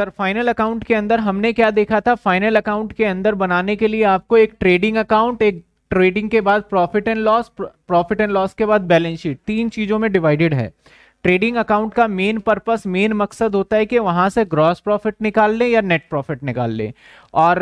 sir final account के अंदर हमने क्या देखा था फाइनल अकाउंट के अंदर बनाने के लिए आपको एक ट्रेडिंग अकाउंट एक ट्रेडिंग के बाद profit and loss profit and loss के बाद बैलेंस शीट तीन चीज़ों में डिवाइडेड है ट्रेडिंग अकाउंट का मेन पर्पस मेन मकसद होता है कि वहां से ग्रॉस प्रॉफिट निकाल लें या नेट प्रॉफिट निकाल लें और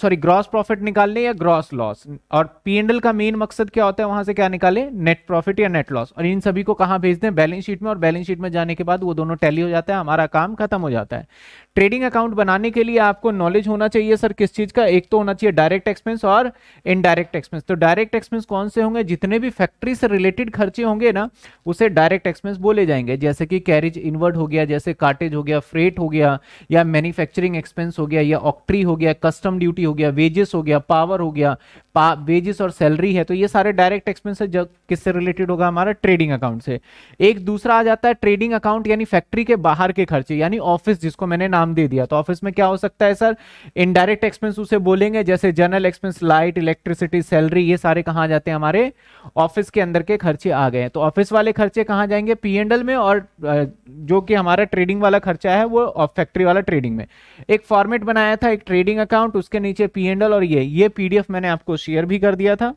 सॉरी ग्रॉस प्रॉफिट निकाल लें या ग्रॉस लॉस और पी एल का मेन मकसद क्या होता है वहां से क्या निकालें नेट प्रॉफिट या नेट लॉस और इन सभी को कहाँ भेज दें बैलेंस शीट में और बैलेंस शीट में जाने के बाद वो दोनों टैली हो जाता है हमारा काम खत्म हो जाता है ट्रेडिंग अकाउंट बनाने के लिए आपको नॉलेज होना चाहिए सर किस चीज़ का एक तो होना चाहिए डायरेक्ट एक्सपेंस और इनडायरेक्ट एक्सपेंस तो डायरेक्ट एक्सपेंस कौन से होंगे जितने भी फैक्ट्री से रिलेटेड खर्चे होंगे ना उसे डायरेक्ट एक्सपेंस बोले जाएंगे जैसे कि कैरेज इनवर्ड हो गया जैसे कार्टेज हो गया फ्रेट हो गया या मैन्युफैक्चरिंग एक्सपेंस हो गया या ऑक्ट्री हो गया कस्टम ड्यूटी हो गया वेजेस हो गया पावर हो गया पा, वेजेस और सैलरी है तो ये सारे डायरेक्ट एक्सपेंस किससे रिलेटेड होगा हमारा ट्रेडिंग अकाउंट से एक दूसरा आ जाता है ट्रेडिंग अकाउंट यानी फैक्ट्री के बाहर के खर्चे यानी ऑफिस जिसको मैंने नाम दे दिया तो ऑफिस में क्या हो सकता है सर इनडायरेक्ट एक्सपेंस उसे बोलेंगे जैसे general expense light electricity salary ये सारे कहाँ जाते हैं हमारे ऑफिस के अंदर के खर्चे आ गए तो ऑफिस वाले खर्चे कहाँ जाएंगे पी में और जो कि हमारा ट्रेडिंग वाला खर्चा है वो फैक्ट्री वाला ट्रेडिंग में एक फॉर्मेट बनाया था एक ट्रेडिंग ट्रेडिंग अकाउंट उसके नीचे पी एंडल और ये ये पीडीएफ मैंने आपको शेयर भी कर दिया था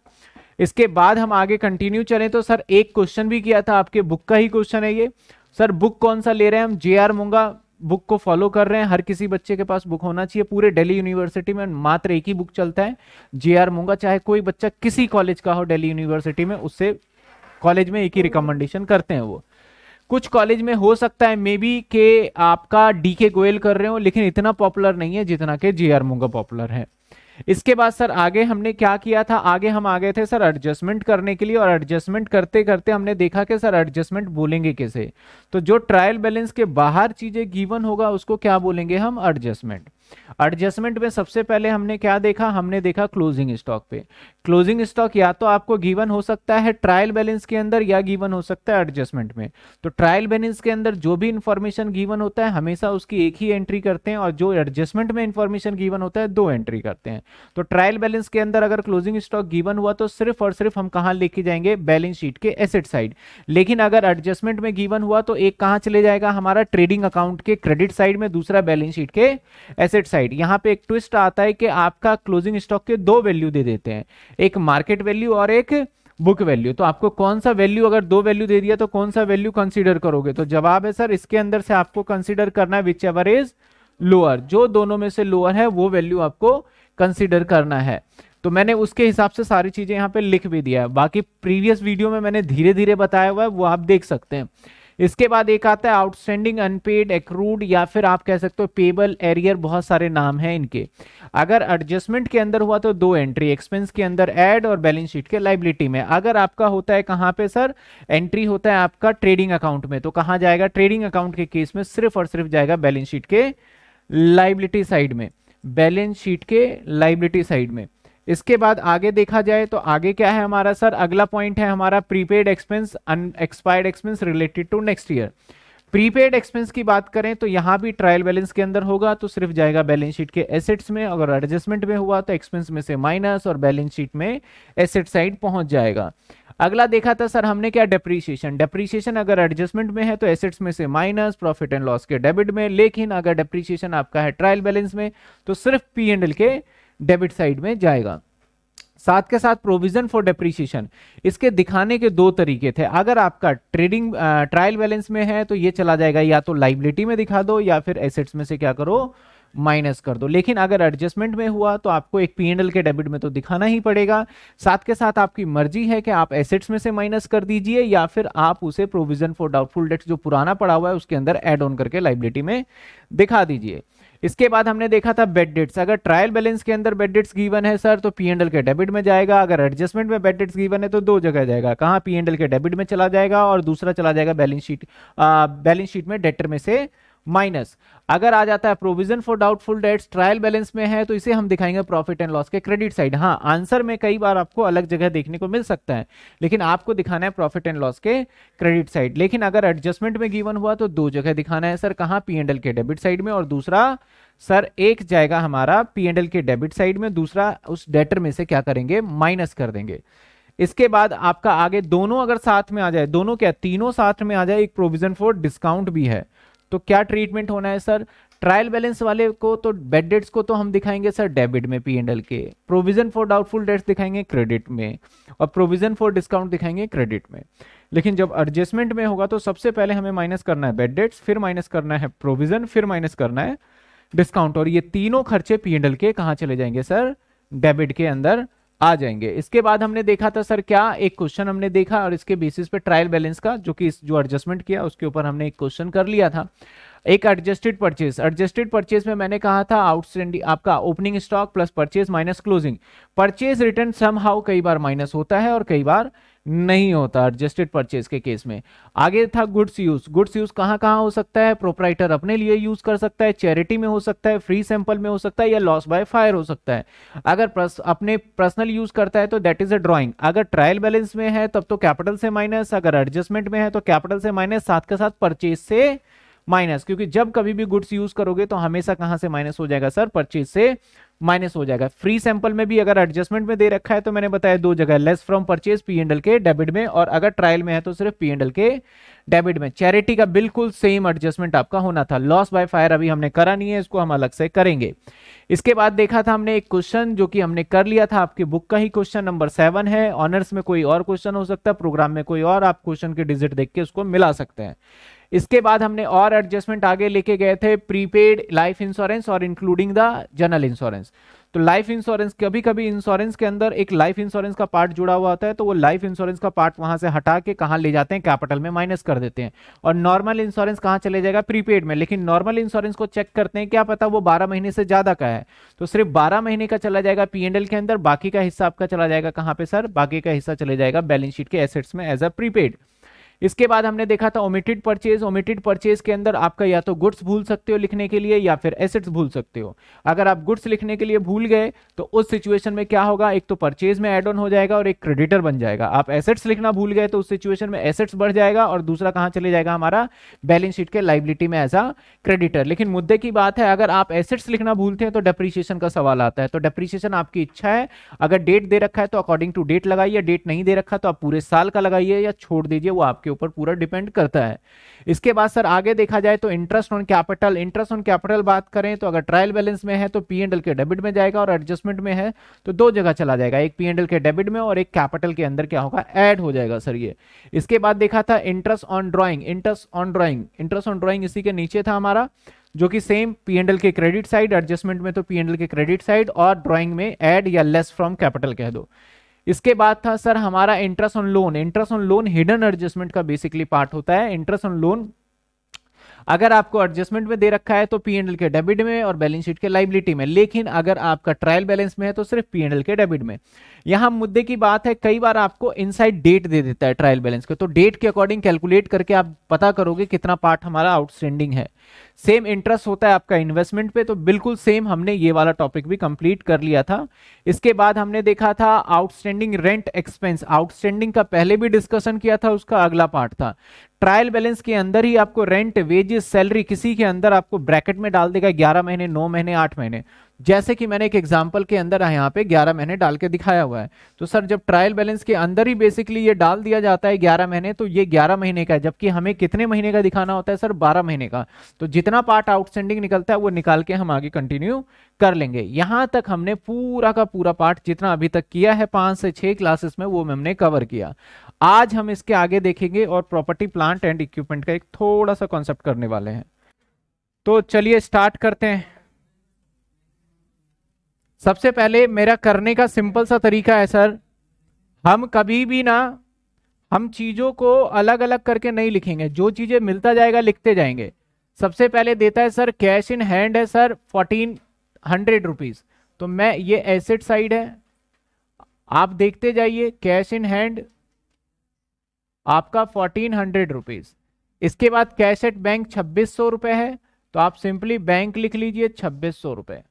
इसके बाद हम आगे कंटिन्यू चलें तो सर एक क्वेश्चन भी किया था आपके बुक का ही क्वेश्चन है ये सर बुक कौन सा ले रहे हैं हम जे आर मुंगा बुक को फॉलो कर रहे हैं हर किसी बच्चे के पास बुक होना चाहिए पूरे दिल्ली यूनिवर्सिटी में मात्र एक ही बुक चलता है जे आर मुंगा चाहे कोई बच्चा किसी कॉलेज का हो दिल्ली यूनिवर्सिटी में उससे कॉलेज में एक ही रिकमेंडेशन करते हैं वो कुछ कॉलेज में हो सकता है मे बी के आपका डी के गोयल कर रहे हो लेकिन इतना पॉपुलर नहीं है जितना के जे आर मुंगा पॉपुलर है इसके बाद सर आगे हमने क्या किया था आगे हम आ गए थे सर एडजस्टमेंट करने के लिए और एडजस्टमेंट करते करते हमने देखा कि सर एडजस्टमेंट बोलेंगे कैसे तो जो ट्रायल बैलेंस के बाहर चीजें गिवन होगा उसको क्या बोलेंगे हम एडजस्टमेंट एडजस्टमेंट में सबसे पहले हमने क्या देखा हमने देखा क्लोजिंग स्टॉक पे क्लोजिंग स्टॉक या तो आपको गिवन हो सकता है ट्रायल बैलेंस के अंदर या गिवन हो सकता है एडजस्टमेंट में तो ट्रायल बैलेंस के अंदर जो भी इंफॉर्मेशन गिवन होता है हमेशा उसकी एक ही एंट्री करते हैं और जो एडजस्टमेंट में इंफॉर्मेशन गिवन होता है दो एंट्री करते हैं तो ट्रायल बैलेंस के अंदर अगर क्लोजिंग स्टॉक गिवन हुआ तो सिर्फ और सिर्फ हम कहाँ लेके जाएंगे बैलेंस शीट के एसेट साइड लेकिन अगर एडजस्टमेंट में गिवन हुआ तो एक कहाँ चले जाएगा हमारा ट्रेडिंग अकाउंट के क्रेडिट साइड में दूसरा बैलेंस शीट के एसेट एसेट साइड यहाँ पे एक ट्विस्ट आता है कि आपका क्लोजिंग स्टॉक के दो वैल्यू दे देते हैं एक मार्केट वैल्यू और एक बुक वैल्यू तो आपको कौन सा वैल्यू अगर दो वैल्यू दे दिया तो कौन सा वैल्यू कंसीडर करोगे तो जवाब है सर इसके अंदर से आपको कंसीडर करना है विच एवर इज लोअर जो दोनों में से लोअर है वो वैल्यू आपको कंसीडर करना है तो मैंने उसके हिसाब से सारी चीजें यहाँ पे लिख भी दिया है बाकी प्रीवियस वीडियो में मैंने धीरे धीरे बताया हुआ है वो आप देख सकते हैं इसके बाद एक आता है आउटस्टैंडिंग अनपेड एक्रूड या फिर आप कह सकते हो पेबल एरियर बहुत सारे नाम हैं इनके अगर एडजस्टमेंट के अंदर हुआ तो दो एंट्री एक्सपेंस के अंदर एड और बैलेंस शीट के लाइबिलिटी में अगर आपका होता है कहां पे सर एंट्री होता है आपका ट्रेडिंग अकाउंट में तो कहां जाएगा ट्रेडिंग अकाउंट के केस में सिर्फ और सिर्फ जाएगा बैलेंस शीट के लाइबिलिटी साइड में बैलेंस शीट के लाइबिलिटी साइड में इसके बाद आगे देखा जाए तो आगे क्या है हमारा सर अगला पॉइंट है हमारा prepaid expense unexpired expense related to next year prepaid expense की बात करें तो यहाँ भी ट्रायल बैलेंस के अंदर होगा तो सिर्फ जाएगा बैलेंस शीट के एसेट्स में अगर एडजस्टमेंट में हुआ तो एक्सपेंस में से माइनस और बैलेंस शीट में एसेट साइड पहुंच जाएगा अगला देखा था सर हमने क्या डेप्रीशिएशन डेप्रीशिएशन अगर एडजस्टमेंट में है तो एसेट्स में से माइनस प्रॉफिट एंड लॉस के डेबिट में लेकिन अगर डेप्रीशिएशन आपका है ट्रायल बैलेंस में तो सिर्फ पी एंड एल के डेबिट साइड में जाएगा साथ के साथ प्रोविजन फॉर डेप्रिसिएशन इसके दिखाने के दो तरीके थे अगर आपका ट्रेडिंग ट्रायल बैलेंस में है तो ये चला जाएगा या तो लाइबिलिटी में दिखा दो या फिर एसेट्स में से क्या करो माइनस कर दो लेकिन अगर एडजस्टमेंट में हुआ तो आपको एक पीएनएल के डेबिट में तो दिखाना ही पड़ेगा साथ के साथ आपकी मर्जी है कि आप एसेट्स में से माइनस कर दीजिए या फिर आप उसे प्रोविजन फॉर डाउटफुल डेट्स जो पुराना पड़ा हुआ है उसके अंदर एड ऑन करके लाइबिलिटी में दिखा दीजिए इसके बाद हमने देखा था बेड डेट्स अगर ट्रायल बैलेंस के अंदर बेड डेट्स गिवन है सर तो पी एंडल के डेबिट में जाएगा अगर एडजस्टमेंट में बेड डेट्स गिवन है तो दो जगह जाएगा कहाँ पी एंडल के डेबिट में चला जाएगा और दूसरा चला जाएगा बैलेंस शीट बैलेंस शीट में डेटर में से माइनस अगर आ जाता है provision for doubtful debts trial balance में है तो इसे हम दिखाएंगे प्रॉफिट एंड लॉस के क्रेडिट साइड हाँ आंसर में कई बार आपको अलग जगह देखने को मिल सकता है लेकिन आपको दिखाना है प्रॉफिट एंड लॉस के क्रेडिट साइड लेकिन अगर एडजस्टमेंट में गिवन हुआ तो दो जगह दिखाना है सर कहाँ पी एंड एल के डेबिट साइड में और दूसरा सर एक जाएगा हमारा पी एंड एल के डेबिट साइड में दूसरा उस डेटर में से क्या करेंगे माइनस कर देंगे इसके बाद आपका आगे दोनों अगर साथ में आ जाए दोनों क्या तीनों साथ में आ जाए एक प्रोविजन फॉर डिस्काउंट भी है तो क्या ट्रीटमेंट होना है सर ट्रायल बैलेंस वाले को तो बेड डेट्स को तो हम दिखाएंगे सर डेबिट में पी एंड एल के प्रोविजन फॉर डाउटफुल डेट्स दिखाएंगे क्रेडिट में और प्रोविजन फॉर डिस्काउंट दिखाएंगे क्रेडिट में लेकिन जब एडजस्टमेंट में होगा तो सबसे पहले हमें माइनस करना है बेड डेट्स फिर माइनस करना है प्रोविजन फिर माइनस करना है डिस्काउंट और ये तीनों खर्चे पी एंड एल के कहाँ चले जाएंगे सर डेबिट के अंदर आ जाएंगे इसके बाद हमने देखा था सर क्या एक क्वेश्चन हमने देखा और इसके बेसिस पे ट्रायल बैलेंस का जो कि जो एडजस्टमेंट किया उसके ऊपर हमने एक क्वेश्चन कर लिया था एक एडजस्टेड परचेज एडजस्टेड परचेज में मैंने कहा था आउटस्टैंडिंग आपका opening stock plus purchase minus closing purchase return somehow कई बार माइनस होता है और कई बार नहीं होता एडजस्टेड परचेज के केस में आगे था गुड्स यूज गुड्स यूज कहाँ कहाँ हो सकता है प्रोपराइटर अपने लिए यूज कर सकता है चैरिटी में हो सकता है फ्री सैंपल में हो सकता है या लॉस बाय फायर हो सकता है अगर प्रस, अपने पर्सनल यूज करता है तो दैट इज अ ड्रॉइंग अगर ट्रायल बैलेंस में है तब तो कैपिटल से माइनस अगर एडजस्टमेंट में है तो कैपिटल से माइनस साथ के साथ परचेज से माइनस क्योंकि जब कभी भी गुड्स यूज करोगे तो हमेशा कहां से माइनस हो जाएगा सर परचेज से माइनस हो जाएगा फ्री सैंपल में भी अगर एडजस्टमेंट में दे रखा है तो मैंने बताया दो जगह less from purchase P and L के डेबिट में और अगर ट्रायल में है तो सिर्फ पी एंडल के डेबिट में चैरिटी का बिल्कुल सेम एडजस्टमेंट आपका होना था लॉस बाय फायर अभी हमने करा नहीं है इसको हम अलग से करेंगे इसके बाद देखा था हमने एक क्वेश्चन जो कि हमने कर लिया था आपके बुक का ही क्वेश्चन नंबर सेवन है ऑनर्स में कोई और क्वेश्चन हो सकता है प्रोग्राम में कोई और आप क्वेश्चन के डिजिट देख के उसको मिला सकते हैं इसके बाद हमने और एडजस्टमेंट आगे लेके गए थे प्रीपेड लाइफ इंश्योरेंस और इंक्लूडिंग द जनरल इंश्योरेंस तो लाइफ इंश्योरेंस कभी कभी इंश्योरेंस के अंदर एक लाइफ इंश्योरेंस का पार्ट जुड़ा हुआ होता है तो वो लाइफ इंश्योरेंस का पार्ट वहां से हटा के कहा ले जाते हैं कैपिटल में माइनस कर देते हैं और नॉर्मल इंश्योरेंस कहाँ चले जाएगा प्रीपेड में लेकिन नॉर्मल इंश्योरेंस को चेक करते हैं क्या पता वो बारह महीने से ज्यादा का है तो सिर्फ बारह महीने का चला जाएगा एंडल के अंदर बाकी का हिस्सा आपका चला जाएगा कहाँ पे सर बाकी का हिस्सा चले जाएगा बैलेंस शीट के एसेट्स में एज अ प्रीपेड इसके बाद हमने देखा था ओमिटेड परचेज ओमिटेड परचेज के अंदर आपका या तो गुड्स भूल सकते हो लिखने के लिए या फिर एसेट्स भूल सकते हो अगर आप गुड्स लिखने के लिए भूल गए तो उस सिचुएशन में क्या होगा एक तो परचेज में एड ऑन हो जाएगा और एक क्रेडिटर बन जाएगा आप एसेट्स लिखना भूल गए तो उस सिचुएशन में एसेट्स बढ़ जाएगा और दूसरा कहाँ चले जाएगा हमारा बैलेंस शीट के लाइबिलिटी में एज अ क्रेडिटर लेकिन मुद्दे की बात है अगर आप एसेट्स लिखना भूलते हैं तो डेप्रीशिएशन का सवाल आता है तो डेप्रीशिएशन आपकी इच्छा है अगर डेट दे रखा है तो अकॉर्डिंग टू डेट लगाइए डेट नहीं दे रखा तो आप पूरे साल का लगाइए या छोड़ दीजिए वो आपके आपके ऊपर पूरा डिपेंड करता है इसके बाद सर आगे देखा जाए तो interest on capital interest on capital बात करें तो अगर ट्रायल बैलेंस में है तो पी एंडल के डेबिट में जाएगा और एडजस्टमेंट में है तो दो जगह चला जाएगा एक पी एंडल के डेबिट में और एक कैपिटल के अंदर क्या होगा एड हो जाएगा सर ये इसके बाद देखा था interest on drawing interest on drawing interest on drawing इसी के नीचे था हमारा जो कि सेम पी एंडल के क्रेडिट साइड एडजस्टमेंट में तो पी एंडल के क्रेडिट साइड और ड्रॉइंग में एड या लेस फ्रॉम कैपिटल कह दो इसके बाद था सर हमारा interest on loan interest on loan hidden adjustment का बेसिकली पार्ट होता है इंटरेस्ट ऑन लोन अगर आपको एडजस्टमेंट में दे रखा है तो पी के डेबिट में और बैलेंस शीट के लाइबिलिटी में लेकिन अगर आपका ट्रायल बैलेंस में है तो सिर्फ पी के डेबिट में यहां मुद्दे की बात है कई बार आपको इनसाइड डेट दे देता है ट्रायल बैलेंस तो के तो डेट के अकॉर्डिंग कैलकुलेट करके आप पता करोगे कितना पार्ट हमारा आउटस्टैंडिंग है सेम इंटरेस्ट होता है आपका इन्वेस्टमेंट पे तो बिल्कुल सेम हमने ये वाला टॉपिक भी कंप्लीट कर लिया था इसके बाद हमने देखा था आउटस्टैंडिंग रेंट एक्सपेंस आउटस्टैंडिंग का पहले भी डिस्कशन किया था उसका अगला पार्ट था ट्रायल बैलेंस के अंदर ही आपको रेंट वेजेस सैलरी किसी के अंदर आपको ब्रैकेट में डाल देगा ग्यारह महीने नौ महीने आठ महीने जैसे कि मैंने एक एग्जाम्पल के अंदर यहाँ पे 11 महीने डाल के दिखाया हुआ है तो सर जब ट्रायल बैलेंस के अंदर ही बेसिकली ये डाल दिया जाता है 11 महीने तो ये 11 महीने का है जबकि हमें कितने महीने का दिखाना होता है सर 12 महीने का तो जितना पार्ट आउटस्टैंडिंग निकलता है वो निकाल के हम आगे कंटिन्यू कर लेंगे यहाँ तक हमने पूरा का पूरा पार्ट जितना अभी तक किया है पाँच से छः क्लासेस में वो हमने कवर किया आज हम इसके आगे देखेंगे और प्रॉपर्टी प्लांट एंड इक्विपमेंट का एक थोड़ा सा कॉन्सेप्ट करने वाले हैं तो चलिए स्टार्ट करते हैं सबसे पहले मेरा करने का सिंपल सा तरीका है सर हम कभी भी ना हम चीज़ों को अलग अलग करके नहीं लिखेंगे जो चीज़ें मिलता जाएगा लिखते जाएंगे सबसे पहले देता है सर कैश इन हैंड है सर फोर्टीन हंड्रेड रुपीज़ तो मैं ये एसेट साइड है आप देखते जाइए कैश इन हैंड आपका फोर्टीन हंड्रेड रुपीज़ इसके बाद कैश एट बैंक छब्बीस सौ रुपये है तो आप सिंपली बैंक लिख लीजिए छब्बीस सौ रुपये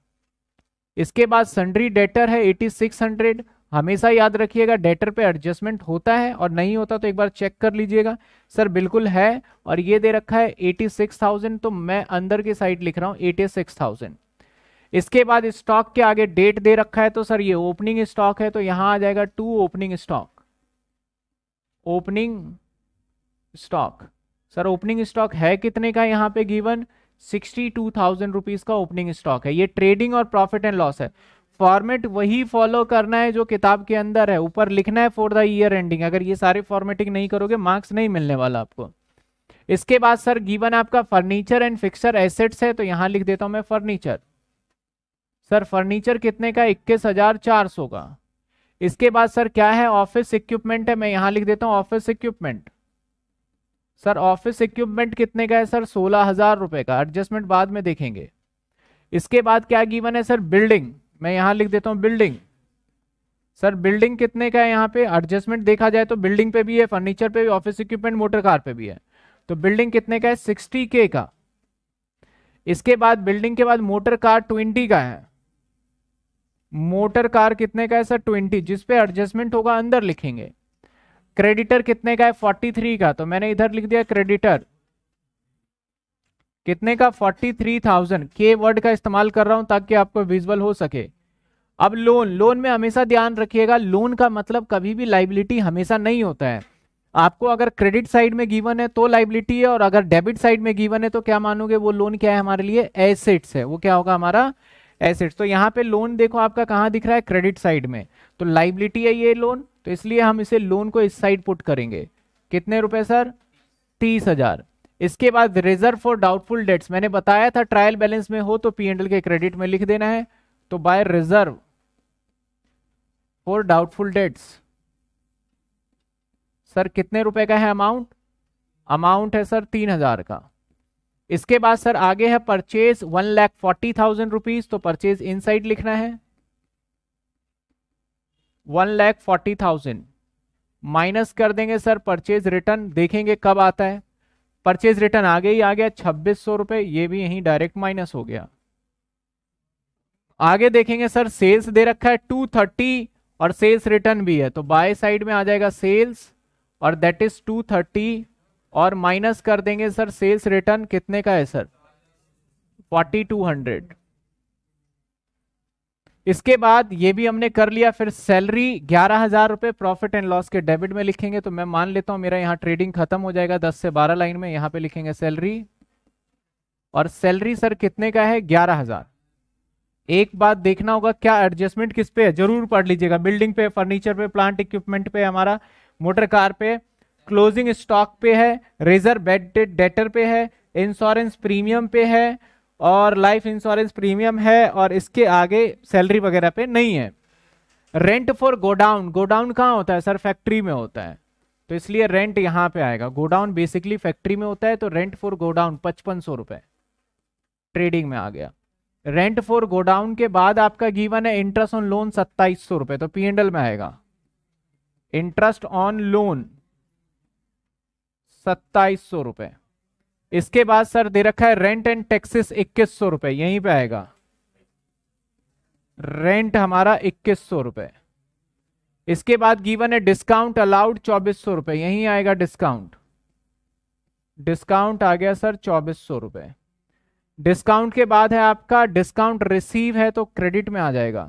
इसके बाद सन्ड्री डेटर है 8600 हमेशा याद रखिएगा डेटर पे एडजस्टमेंट होता है और नहीं होता तो एक बार चेक कर लीजिएगा सर बिल्कुल है और ये दे रखा है 86,000 तो मैं अंदर की साइड लिख रहा हूँ 86,000 इसके बाद स्टॉक के आगे डेट दे रखा है तो सर ये ओपनिंग स्टॉक है तो यहाँ आ जाएगा to opening stock opening stock sir opening stock है कितने का यहाँ पे given sixty two thousand rupees का ओपनिंग स्टॉक है ये ट्रेडिंग और प्रॉफिट एंड लॉस है फॉर्मेट वही फॉलो करना है जो किताब के अंदर है ऊपर लिखना है फॉर द ईयर एंडिंग अगर ये सारे फॉर्मेटिंग नहीं करोगे मार्क्स नहीं मिलने वाला आपको इसके बाद सर गिवन आपका फर्नीचर एंड फिक्सर एसेट्स है तो यहाँ लिख देता हूं मैं फर्नीचर सर फर्नीचर कितने का इक्कीस हजार चार सौ का इसके बाद सर क्या है ऑफिस इक्विपमेंट है मैं यहां लिख देता हूँ office equipment sir office equipment कितने का है सर सोलह हजार रुपए का एडजस्टमेंट बाद में देखेंगे इसके बाद क्या गिवन है सर बिल्डिंग मैं यहां लिख देता हूं बिल्डिंग सर बिल्डिंग कितने का है यहाँ पे एडजस्टमेंट देखा जाए तो बिल्डिंग पे भी है फर्नीचर पे भी ऑफिस इक्विपमेंट मोटर कार पे भी है तो बिल्डिंग कितने का है सिक्सटी के का इसके बाद बिल्डिंग के बाद मोटर कार ट्वेंटी का है मोटर कार कितने का है सर ट्वेंटी जिसपे एडजस्टमेंट होगा अंदर लिखेंगे क्रेडिटर कितने का है फोर्टी थ्री का तो मैंने इधर लिख दिया क्रेडिटर कितने का फोर्टी थ्री थाउजेंड के वर्ड का इस्तेमाल कर रहा हूं ताकि आपको विजुअल हो सके अब लोन लोन में हमेशा ध्यान रखिएगा लोन का मतलब कभी भी लाइबिलिटी हमेशा नहीं होता है आपको अगर क्रेडिट साइड में गिवन है तो लाइबिलिटी है और अगर डेबिट साइड में गिवन है तो क्या मानोगे वो लोन क्या है हमारे लिए एसेट्स है वो क्या होगा हमारा एसेट्स तो यहाँ पे लोन देखो आपका कहाँ दिख रहा है क्रेडिट साइड में तो लाइबिलिटी है ये लोन तो इसलिए हम इसे लोन को इस साइड पुट करेंगे कितने रुपए सर तीस हजार इसके बाद रिजर्व फॉर डाउटफुल डेट्स मैंने बताया था ट्रायल बैलेंस में हो तो पी एंडल के क्रेडिट में लिख देना है तो by reserve for doubtful debts sir कितने रुपए का है अमाउंट अमाउंट है सर तीन हजार का इसके बाद सर आगे है purchase one lakh forty thousand rupees तो परचेज इन साइड लिखना है one lakh forty thousand minus कर देंगे सर परचेज रिटर्न देखेंगे कब आता है परचेज रिटर्न आगे ही आ गया छब्बीस सौ रुपए ये भी यहीं डायरेक्ट माइनस हो गया आगे देखेंगे सर सेल्स दे रखा है टू थर्टी और सेल्स रिटर्न भी है तो बाय साइड में आ जाएगा सेल्स और दैट इज टू थर्टी और माइनस कर देंगे सर सेल्स रिटर्न कितने का है सर फोर्टी टू हंड्रेड इसके बाद ये भी हमने कर लिया फिर सैलरी ग्यारह हजार रुपए प्रॉफिट एंड लॉस के डेबिट में लिखेंगे तो मैं मान लेता हूं मेरा यहाँ ट्रेडिंग खत्म हो जाएगा दस से बारह लाइन में यहाँ पे लिखेंगे सैलरी और सैलरी सर कितने का है ग्यारह हजार एक बात देखना होगा क्या एडजस्टमेंट किस पे है जरूर पढ़ लीजिएगा बिल्डिंग पे फर्नीचर पे प्लांट इक्विपमेंट पे हमारा मोटर कार पे क्लोजिंग स्टॉक पे है रेजर बेड डेटर पे है इंश्योरेंस प्रीमियम पे है और लाइफ इंश्योरेंस प्रीमियम है और इसके आगे सैलरी वगैरह पे नहीं है रेंट फॉर गोडाउन गोडाउन कहाँ होता है सर फैक्ट्री में होता है तो इसलिए रेंट यहाँ पे आएगा गोडाउन बेसिकली फैक्ट्री में होता है तो रेंट फॉर गोडाउन पचपन सौ रुपये ट्रेडिंग में आ गया रेंट फॉर गोडाउन के बाद आपका गीवन है इंटरेस्ट ऑन लोन सत्ताईस सौ रुपये तो पी एल में आएगा इंटरेस्ट ऑन लोन सत्ताईस सौ रुपये इसके बाद सर दे रखा है रेंट एंड टैक्सेस इक्कीस सौ रुपए यहीं पे आएगा रेंट हमारा इक्कीस सौ रुपए इसके बाद गिवन है डिस्काउंट अलाउड चौबीस सौ रुपए यहीं आएगा डिस्काउंट डिस्काउंट आ गया सर चौबीस सौ रुपए डिस्काउंट के बाद है आपका डिस्काउंट रिसीव है तो क्रेडिट में आ जाएगा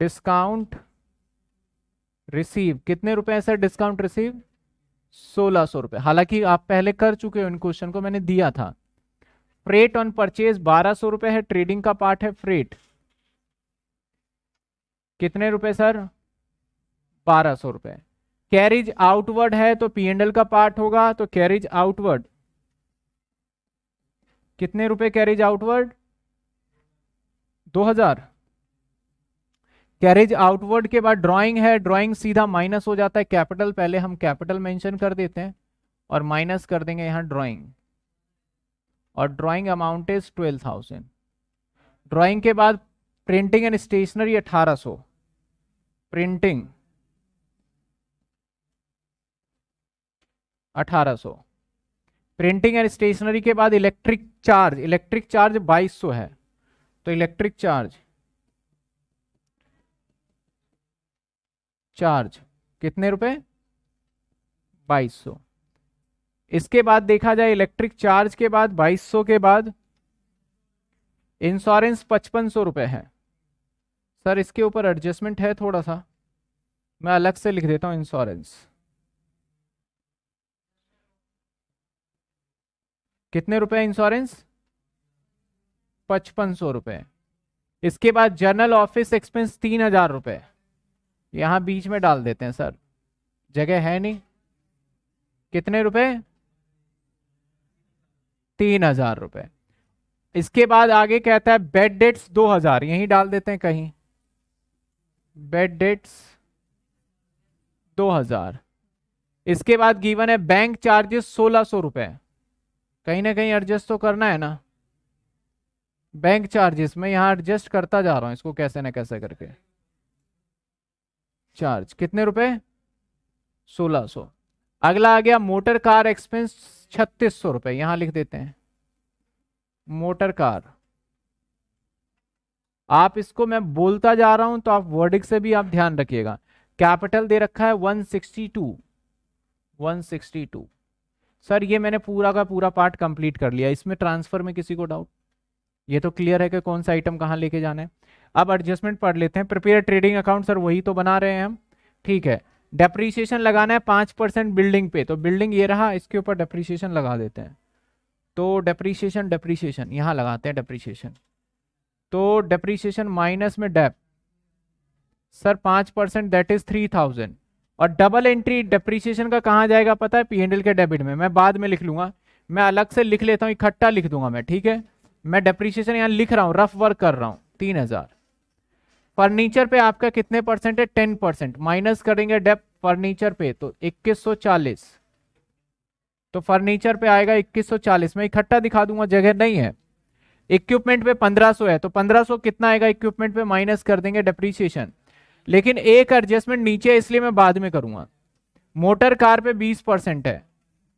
डिस्काउंट रिसीव कितने रुपए हैं सर डिस्काउंट रिसीव सोलह सौ रुपए हालांकि आप पहले कर चुके हो इन क्वेश्चन को मैंने दिया था फ्रेट ऑन परचेज बारह सौ रुपए है ट्रेडिंग का पार्ट है फ्रेट कितने रुपए सर बारह सौ रुपए कैरिज आउटवर्ड है तो पीएनएल का पार्ट होगा तो कैरिज आउटवर्ड कितने रुपए कैरिज आउटवर्ड दो हजार कैरेज आउटवर्ड के बाद ड्राइंग है ड्राइंग सीधा माइनस हो जाता है कैपिटल पहले हम कैपिटल मेंशन कर देते हैं और माइनस कर देंगे यहाँ ड्राइंग और drawing amount is twelve thousand drawing के बाद प्रिंटिंग एंड स्टेशनरी अठारह सौ प्रिंटिंग अठारह सौ प्रिंटिंग एंड स्टेशनरी के बाद इलेक्ट्रिक चार्ज इलेक्ट्रिक चार्ज बाईस सौ है तो इलेक्ट्रिक चार्ज चार्ज कितने रुपए बाईस सौ इसके बाद देखा जाए इलेक्ट्रिक चार्ज के बाद बाईस सौ के बाद इंश्योरेंस पचपन सौ रुपए है सर इसके ऊपर एडजस्टमेंट है थोड़ा सा मैं अलग से लिख देता हूं इंश्योरेंस कितने रुपए इंश्योरेंस पचपन सौ रुपए इसके बाद जनरल ऑफिस एक्सपेंस तीन हजार रुपए यहाँ बीच में डाल देते हैं सर जगह है नहीं कितने रुपए तीन हजार रुपये इसके बाद आगे कहता है बेड डेट्स दो हजार यहीं डाल देते हैं कहीं बेड डेट्स दो हजार इसके बाद गिवन है बैंक चार्जेस सोलह सौ रुपए कहीं ना कहीं एडजस्ट तो करना है ना बैंक चार्जेस में यहाँ एडजस्ट करता जा रहा हूँ इसको कैसे ना कैसे करके चार्ज कितने रुपए सोलह सो अगला आ गया मोटर कार एक्सपेंस छत्तीस सौ रुपए यहां लिख देते हैं मोटर कार आप इसको मैं बोलता जा रहा हूं तो आप वर्डिंग से भी आप ध्यान रखिएगा कैपिटल दे रखा है 162 162 सर ये मैंने पूरा का पूरा पार्ट कंप्लीट कर लिया इसमें ट्रांसफर में किसी को डाउट ये तो क्लियर है कि कौन सा आइटम कहाँ लेके जाना है अब एडजस्टमेंट पढ़ लेते हैं प्रिपेयर ट्रेडिंग अकाउंट सर वही तो बना रहे हैं हम ठीक है डेप्रीसिएशन लगाना है पाँच परसेंट बिल्डिंग पे तो बिल्डिंग ये रहा इसके ऊपर डेप्रीसिएशन लगा देते हैं तो डेप्रीसिएशन डेप्रीसिएशन यहाँ लगाते हैं डेप्रीसिएशन तो डेप्रीसिएशन माइनस में डेप सर पाँच percent that is three thousand और डबल एंट्री डेप्रीसिएशन का कहाँ जाएगा पता है पी के डेबिट में मैं बाद में लिख लूँगा मैं अलग से लिख लेता हूँ इकट्ठा लिख दूंगा मैं ठीक है मैं डेप्रीशिएशन यहां लिख रहा हूँ रफ वर्क कर रहा हूँ तीन हजार फर्नीचर पे आपका कितने परसेंट है टेन परसेंट माइनस करेंगे डेप फर्नीचर पे तो इक्कीस सौ चालीस तो फर्नीचर पे आएगा इक्कीस सौ चालीस मैं इकट्ठा दिखा दूंगा जगह नहीं है इक्विपमेंट पे पंद्रह सौ है तो पंद्रह सौ कितना आएगा इक्विपमेंट पे माइनस कर देंगे डेप्रीशिएशन लेकिन एक एडजस्टमेंट नीचे इसलिए मैं बाद में करूंगा मोटर कार पे बीस परसेंट है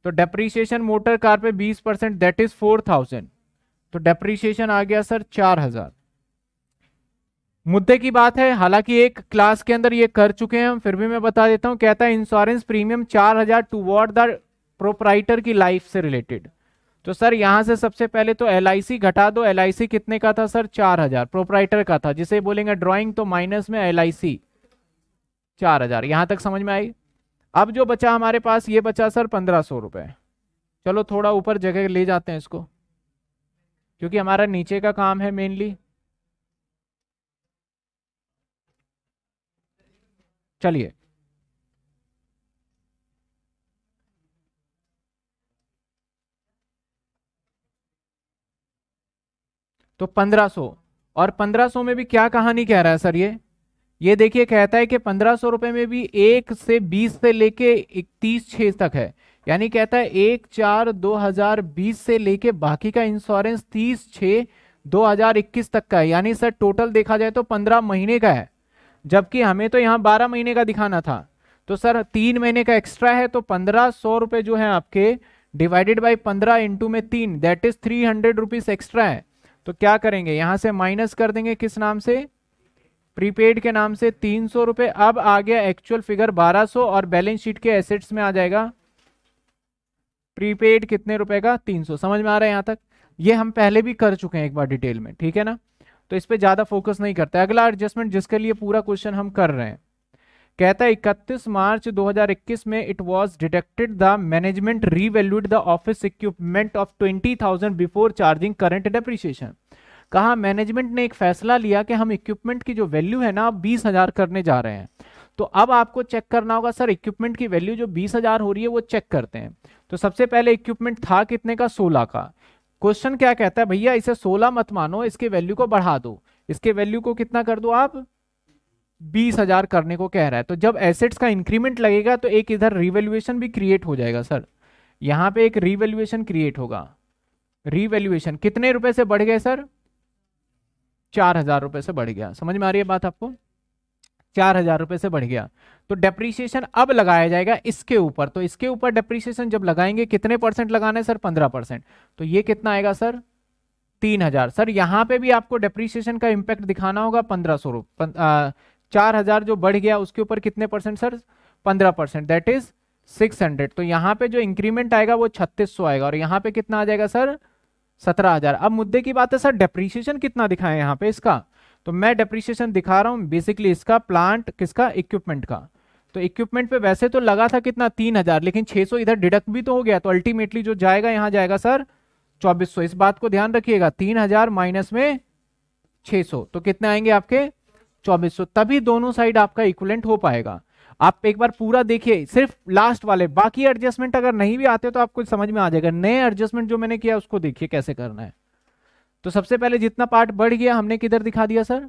तो डेप्रीशिएशन मोटर कार पे बीस percent that is four thousand तो डेप्रीशिएशन आ गया सर चार हजार मुद्दे की बात है हालांकि एक क्लास के अंदर ये कर चुके हैं फिर भी मैं बता देता हूं कहता है इंश्योरेंस प्रीमियम चार हजार टू वॉर्ड द प्रोपराइटर की लाइफ से रिलेटेड तो सर यहां से सबसे पहले तो एल घटा दो एल कितने का था सर चार हजार प्रोपराइटर का था जिसे बोलेंगे ड्रॉइंग तो माइनस में एल आई सी चार हजार यहां तक समझ में आई अब जो बचा हमारे पास ये बचा सर पंद्रह सौ रुपए चलो थोड़ा ऊपर जगह ले जाते हैं इसको क्योंकि हमारा नीचे का काम है मेनली चलिए तो 1500 और 1500 में भी क्या कहानी कह रहा है सर ये ये देखिए कहता है कि पंद्रह सौ रुपए में भी एक से बीस से लेके इकतीस छह तक है यानी कहता है एक चार 2020 से लेके बाकी का इंश्योरेंस तीस छः 2021 तक का है यानी सर टोटल देखा जाए तो 15 महीने का है जबकि हमें तो यहाँ 12 महीने का दिखाना था तो सर तीन महीने का एक्स्ट्रा है तो पंद्रह सौ रुपये जो है आपके डिवाइडेड बाई पंद्रह इंटू में तीन that is three hundred rupees extra है तो क्या करेंगे यहाँ से माइनस कर देंगे किस नाम से प्रीपेड के नाम से तीन सौ रुपये अब आ गया एक्चुअल फिगर बारह सौ और बैलेंस शीट के एसेट्स में आ जाएगा प्रीपेड कितने रुपए का 300 समझ में आ रहा है यहाँ तक ये हम पहले भी कर चुके हैं एक बार डिटेल में ठीक है ना तो इस पर ज़्यादा फोकस नहीं करते अगला एडजस्टमेंट जिसके लिए पूरा क्वेश्चन हम कर रहे हैं कहता है इकतीस मार्च 2021 में it was detected the management revalued the office equipment of 20,000 before charging current depreciation कहा मैनेजमेंट ने एक फैसला लिया कि हम इक्विपमेंट की जो वैल्यू है ना बीस हजार करने जा रहे हैं तो अब आपको चेक करना होगा सर इक्विपमेंट की वैल्यू जो बीस हजार हो रही है वो चेक करते हैं तो सबसे पहले इक्विपमेंट था कितने का सोलह का क्वेश्चन क्या कहता है भैया इसे सोलह मत मानो इसके वैल्यू को बढ़ा दो इसके वैल्यू को कितना कर दो आप बीस हजार करने को कह रहा है तो जब एसेट्स का इंक्रीमेंट लगेगा तो एक इधर रिवेल्युएशन भी क्रिएट हो जाएगा सर यहां पे एक रिवेल्युएशन क्रिएट होगा रिवेल्युएशन कितने रुपए से बढ़ गए सर चार हजार रुपए से बढ़ गया समझ में आ रही है बात आपको चार हजार रुपए से बढ़ गया तो डेप्रीसिएशन अब लगाया जाएगा इसके ऊपर तो इसके ऊपर डेप्रीसिएशन जब लगाएंगे कितने परसेंट लगाना है सर पंद्रह परसेंट तो ये कितना आएगा सर तीन हजार सर यहाँ पे भी आपको डेप्रीसिएशन का इम्पैक्ट दिखाना होगा पंद्रह सौ रुपये चार हजार जो बढ़ गया उसके ऊपर कितने परसेंट सर पंद्रह percent that is six hundred तो यहाँ पे जो इंक्रीमेंट आएगा वो छत्तीस सौ आएगा और यहाँ पे कितना आ जाएगा सर सत्रह हजार अब मुद्दे की बात है सर डेप्रीसिएशन कितना दिखाए यहाँ पे इसका तो मैं डेप्रिसिएशन दिखा रहा हूँ बेसिकली इसका प्लांट किसका इक्विपमेंट का तो इक्विपमेंट पे वैसे तो लगा था कितना तीन हजार लेकिन 600 इधर डिडक्ट भी तो हो गया तो अल्टीमेटली जो जाएगा यहाँ जाएगा सर 2400 इस बात को ध्यान रखिएगा तीन हजार माइनस में 600 तो कितने आएंगे आपके 2400 तभी दोनों साइड आपका इक्वलेंट हो पाएगा आप एक बार पूरा देखिए सिर्फ लास्ट वाले बाकी एडजस्टमेंट अगर नहीं भी आते तो आपको समझ में आ जाएगा नए एडजस्टमेंट जो मैंने किया उसको देखिए कैसे करना है तो सबसे पहले जितना पार्ट बढ़ गया हमने किधर दिखा दिया sir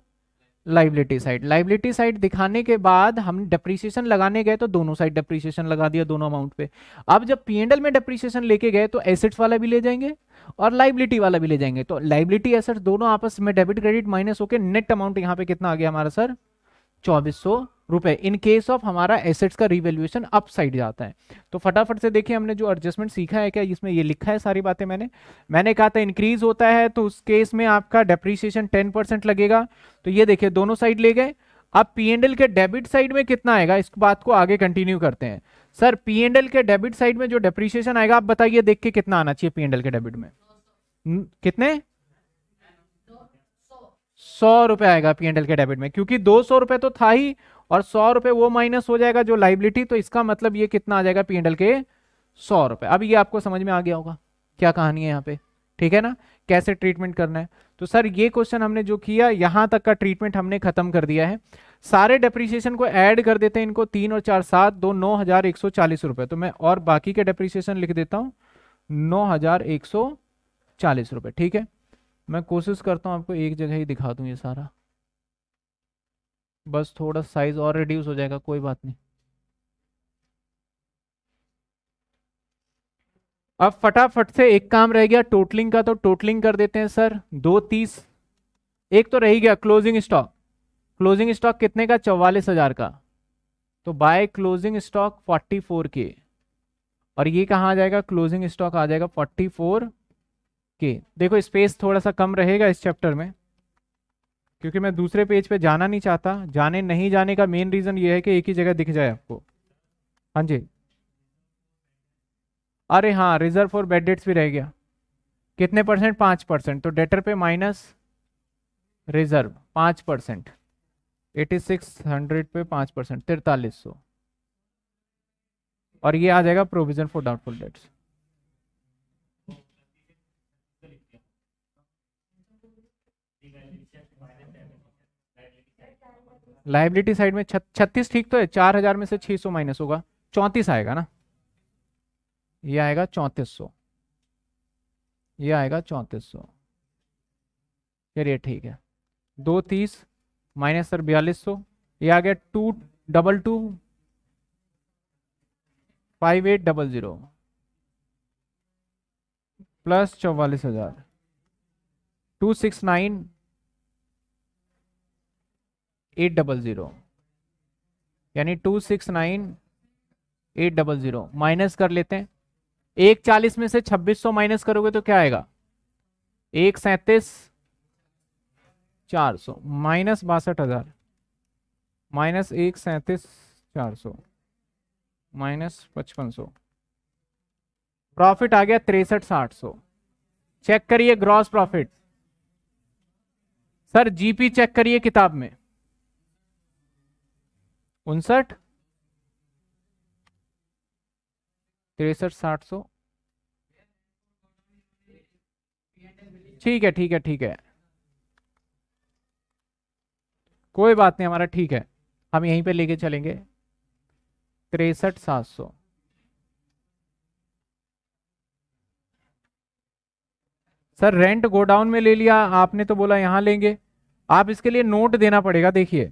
liability side liability side दिखाने के बाद हम डेप्रीसिएशन लगाने गए तो दोनों साइड डेप्रीसिएशन लगा दिया दोनों अमाउंट पे अब जब एंडल में डेप्रीसिएशन लेके गए तो एसेट्स वाला भी ले जाएंगे और लाइबिलिटी वाला भी ले जाएंगे तो लाइबिलिटी एसेट्स दोनों आपस में डेबिट क्रेडिट माइनस होकर नेट अमाउंट यहाँ पे कितना आ गया हमारा सर चौबीस सौ रुपए इन केस ऑफ हमारा एसेट्स का रिवेल्यूएशन अप साइड जाता है तो फटाफट से देखिए हमने जो एडजस्टमेंट सीखा है क्या इसमें ये लिखा है सारी बातें मैंने मैंने कहा था इंक्रीज होता है तो उस केस में आपका डेप्रीसिएशन टेन परसेंट लगेगा तो ये देखिए दोनों साइड ले गए अब पी एंड एल के डेबिट साइड में कितना आएगा इस बात को आगे कंटिन्यू करते हैं सर पी एंड एल के डेबिट साइड में जो डेप्रीसिएशन आएगा आप बताइए देख के कितना आना चाहिए पी एंड एल के डेबिट में कितने सौ रुपए आएगा पी एंड एल के डेबिट में क्योंकि दो सौ रुपए तो था ही और सौ रुपए वो माइनस हो जाएगा जो लाइबिलिटी तो इसका मतलब ये कितना आ जाएगा पीएनएल के सौ रुपए अब ये आपको समझ में आ गया होगा क्या कहानी है यहाँ पे ठीक है ना कैसे ट्रीटमेंट करना है तो सर ये क्वेश्चन हमने जो किया यहाँ तक का ट्रीटमेंट हमने खत्म कर दिया है सारे डेप्रिसिएशन को ऐड कर देते हैं इनको तीन और चार सात दो नौ हजार एक सौ चालीस रुपए तो मैं और बाकी के डेप्रिसिएशन लिख देता हूँ नौ हजार एक सौ चालीस रुपए ठीक है मैं कोशिश करता हूँ आपको एक जगह ही दिखा दूं ये सारा बस थोड़ा साइज और रिड्यूस हो जाएगा कोई बात नहीं अब फटाफट से एक काम रह गया टोटलिंग का तो टोटलिंग कर देते हैं सर दो तीस एक तो रह गया क्लोजिंग स्टॉक क्लोजिंग स्टॉक कितने का चौवालीस हजार का तो by closing stock forty four के और ये कहाँ आ जाएगा क्लोजिंग स्टॉक आ जाएगा फोर्टी फोर के देखो स्पेस थोड़ा सा कम रहेगा इस चैप्टर में क्योंकि मैं दूसरे पेज पे जाना नहीं चाहता जाने नहीं जाने का मेन रीज़न ये है कि एक ही जगह दिख जाए आपको हाँ जी अरे हाँ रिजर्व फॉर बेड डेट्स भी रह गया कितने परसेंट पाँच परसेंट तो डेटर पे माइनस रिजर्व पाँच परसेंट एटी सिक्स हंड्रेड पे पाँच परसेंट तिरतालीस सौ और ये आ जाएगा provision for doubtful debts liability side में छत्तीस ठीक तो है चार हजार में से छह सौ माइनस होगा चौंतीस आएगा ना ये आएगा चौंतीस सौ ये आएगा चौंतीस सौ चलिए ठीक है दो तीस माइनस सर बयालीस सौ ये आ गया two double two five eight double zero plus चौवालीस हजार two six nine eight double zero यानी two six nine eight double zero minus कर लेते हैं एक चालीस में से छब्बीस सौ माइनस करोगे तो क्या आएगा एक सैतीस चार सौ माइनस बासठ हज़ार माइनस एक सैंतीस चार सौ माइनस पचपन सौ प्रॉफिट आ गया तिरसठ साठ सौ चेक करिए gross profit sir GP check करिए किताब में उनसठ तिरसठ साठ सौ ठीक है ठीक है ठीक है कोई बात नहीं हमारा ठीक है हम यहीं पे लेके चलेंगे तिरसठ सात सौ सर रेंट गोडाउन में ले लिया आपने तो बोला यहां लेंगे आप इसके लिए नोट देना पड़ेगा देखिए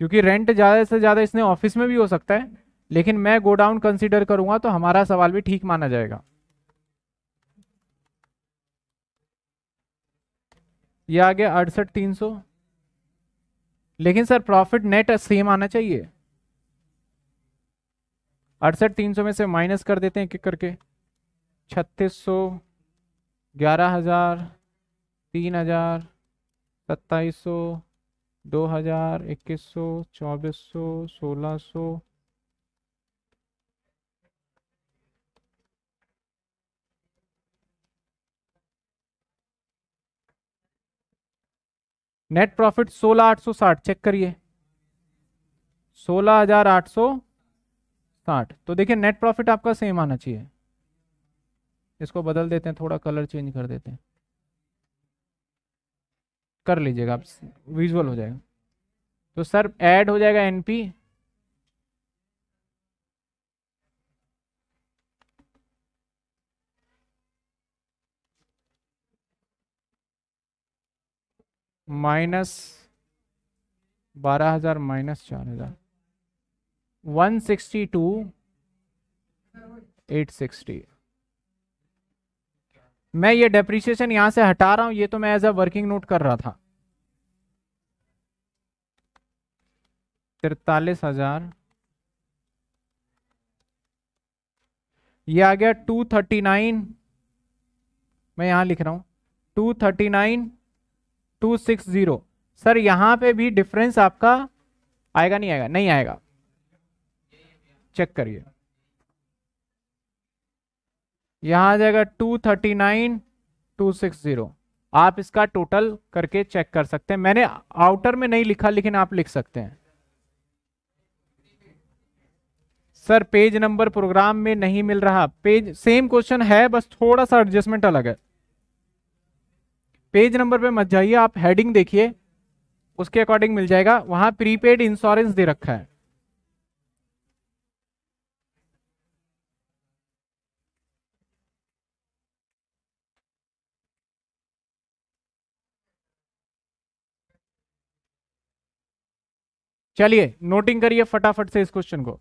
क्योंकि रेंट ज़्यादा से ज़्यादा इसने ऑफिस में भी हो सकता है लेकिन मैं गोडाउन कंसिडर करूँगा तो हमारा सवाल भी ठीक माना जाएगा ये आ गया अड़सठ तीन सौ लेकिन सर प्रॉफिट नेट सेम आना चाहिए अड़सठ तीन सौ में से माइनस कर देते हैं एक करके छत्तीस सौ ग्यारह हजार तीन हजार सत्ताईस सौ दो हजार इक्कीस सौ चौबीस सौ सोलह सौ नेट प्रॉफिट सोलह आठ सौ साठ चेक करिए सोलह हजार आठ सौ साठ तो देखिए नेट प्रॉफिट आपका सेम आना चाहिए इसको बदल देते हैं थोड़ा कलर चेंज कर देते हैं कर लीजिएगा आप विजुअल हो जाएगा तो सर ऐड हो जाएगा एनपी माइनस बारह हजार माइनस चार हजार one sixty two eight sixty मैं ये डेप्रिसिएशन यहां से हटा रहा हूं ये तो मैं एज अ वर्किंग नोट कर रहा था तिरतालीस हजार ये आ गया टू थर्टी नाइन मैं यहां लिख रहा हूं two thirty nine two six zero sir यहां पे भी डिफरेंस आपका आएगा नहीं आएगा नहीं आएगा चेक करिए यहां आ जाएगा two thirty nine two six zero आप इसका टोटल करके चेक कर सकते हैं मैंने आउटर में नहीं लिखा लेकिन आप लिख सकते हैं सर पेज नंबर प्रोग्राम में नहीं मिल रहा पेज सेम क्वेश्चन है बस थोड़ा सा एडजस्टमेंट अलग है पेज नंबर पे मत जाइए आप हेडिंग देखिए उसके अकॉर्डिंग मिल जाएगा वहां प्रीपेड इंश्योरेंस दे रखा है चलिए नोटिंग करिए फटाफट से इस क्वेश्चन को